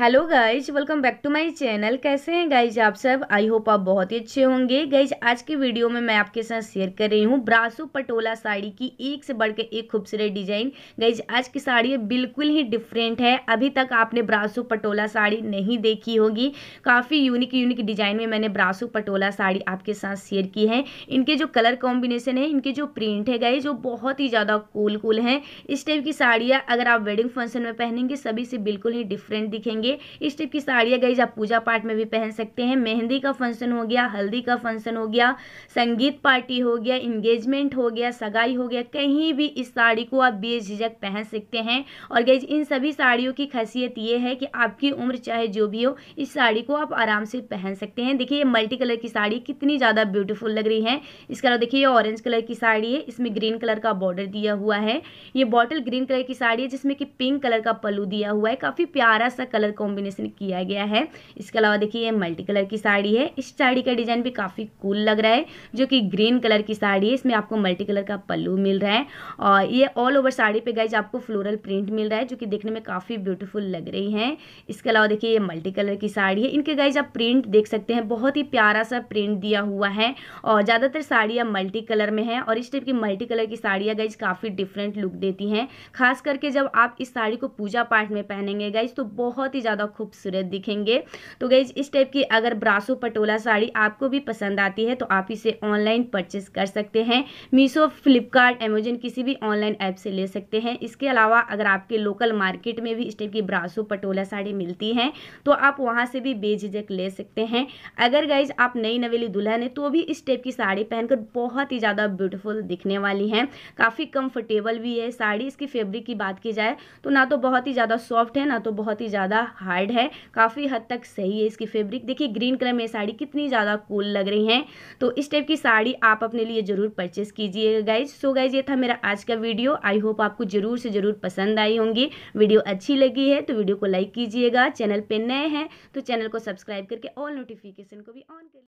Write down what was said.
hello guys welcome back to my channel कैसे हैं guys आप सब आई होप आप बहुत ही अच्छे होंगे गाइज आज की वीडियो में मैं आपके साथ शेयर कर रही हूँ ब्रासू पटोला साड़ी की एक से बढ़कर एक खूबसूरत डिजाइन गाइज आज की साड़ी बिल्कुल ही डिफरेंट है अभी तक आपने ब्रासू पटोला साड़ी नहीं देखी होगी काफ़ी यूनिक यूनिक डिजाइन में मैंने ब्रासू पटोला साड़ी आपके साथ शेयर की है इनके जो कलर कॉम्बिनेशन है इनके जो प्रिंट है गाइज वो बहुत ही ज़्यादा कूल कूल हैं इस टाइप की साड़ियाँ अगर आप वेडिंग फंक्शन में पहनेंगे सभी से बिल्कुल ही डिफरेंट दिखेंगे चाहिए इस टाइप की साड़ियाँ गई आप पूजा पाठ में भी पहन सकते हैं मेहंदी का फंक्शन हो गया हल्दी का फंक्शन हो गया संगीत पार्टी हो गया इंगेजमेंट हो गया सगाई हो गया कहीं भी इस साड़ी को आप बेझिझक पहन सकते हैं और गई इन सभी साड़ियों की खासियत ये है कि आपकी उम्र चाहे जो भी हो इस साड़ी को आप आराम से पहन सकते हैं देखिए ये मल्टी कलर की साड़ी कितनी ज़्यादा ब्यूटीफुल लग रही है इसके अलावा देखिए ये ऑरेंज कलर की साड़ी है इसमें ग्रीन कलर का बॉर्डर दिया हुआ है ये बॉटल ग्रीन कलर की साड़ी है जिसमें कि पिंक कलर का पलू दिया हुआ है काफ़ी प्यारा सा कलर कॉम्बिनेशन किया गया है इसके अलावा देखिए ये मल्टी कलर की साड़ी है इस साड़ी का डिजाइन भी काफ़ी कूल लग रहा है जो कि ग्रीन कलर की साड़ी है इसमें आपको मल्टी कलर का पल्लू मिल रहा है और ये ऑल ओवर साड़ी पे गाइज आपको फ्लोरल प्रिंट मिल रहा है जो कि देखने में काफ़ी ब्यूटीफुल लग रही है इसके अलावा देखिए ये मल्टी कलर की साड़ी है इनके गाइज आप प्रिंट देख सकते हैं बहुत ही प्यारा सा प्रिंट दिया हुआ है और ज़्यादातर साड़ियाँ मल्टी कलर में है और इस टाइप की मल्टी कलर की साड़ियाँ गाइज काफ़ी डिफरेंट लुक देती हैं खास करके जब आप इस साड़ी को पूजा पाठ में पहनेंगे गाइज तो बहुत ही ही ज़्यादा खूबसूरत दिखेंगे तो गई इस टाइप की अगर ब्रासो पटोला साड़ी आपको भी पसंद आती है तो आप इसे ऑनलाइन परचेस कर सकते हैं मीशो फ्लिपकार्ट अमेजन किसी भी ऑनलाइन ऐप से ले सकते हैं इसके अलावा अगर आपके लोकल मार्केट में भी इस टाइप की ब्रासो पटोला साड़ी मिलती है तो आप वहाँ से भी बेझिझक ले सकते हैं अगर गाइज आप नई नवेली दुल्हन है तो भी इस टाइप की साड़ी पहनकर बहुत ही ज़्यादा ब्यूटीफुल दिखने वाली हैं काफ़ी कंफर्टेबल भी है साड़ी इसकी फेब्रिक की बात की जाए तो ना तो बहुत ही ज़्यादा सॉफ्ट है ना तो बहुत ही ज़्यादा हार्ड है काफ़ी हद तक सही है इसकी फैब्रिक देखिए ग्रीन कलर में साड़ी कितनी ज़्यादा कूल लग रही हैं तो इस टाइप की साड़ी आप अपने लिए ज़रूर परचेस कीजिएगा गाइज सो गाइज ये था मेरा आज का वीडियो आई होप आपको ज़रूर से ज़रूर पसंद आई होंगी वीडियो अच्छी लगी है तो वीडियो को लाइक कीजिएगा चैनल पर नए हैं तो चैनल को सब्सक्राइब करके ऑल नोटिफिकेशन को भी ऑन करिए